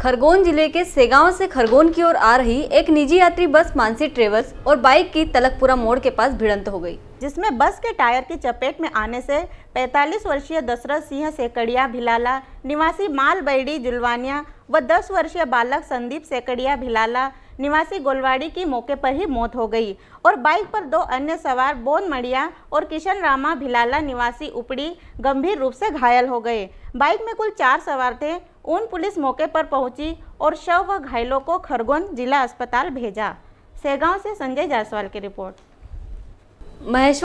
खरगोन जिले के सेगांव से खरगोन की ओर आ रही एक निजी यात्री बस मानसी ट्रेवल्स और बाइक की तलकपुरा मोड़ के पास भिड़ंत हो गई जिसमें बस के टायर की चपेट में आने से 45 वर्षीय दशरथ सिंह सेकड़िया भिलाला निवासी माल बैडी जुलवानिया व 10 वर्षीय बालक संदीप सेकड़िया भिलाला निवासी गोलवाड़ी की मौके पर ही मौत हो गई और बाइक पर दो अन्य सवार बोन मड़िया और किशन रामा भिलाला निवासी उपड़ी गंभीर रूप से घायल हो गए बाइक में कुल चार सवार थे उन पुलिस मौके पर पहुंची और शव व घायलों को खरगोन जिला अस्पताल भेजा सेगांव से संजय जायसवाल की रिपोर्ट महेश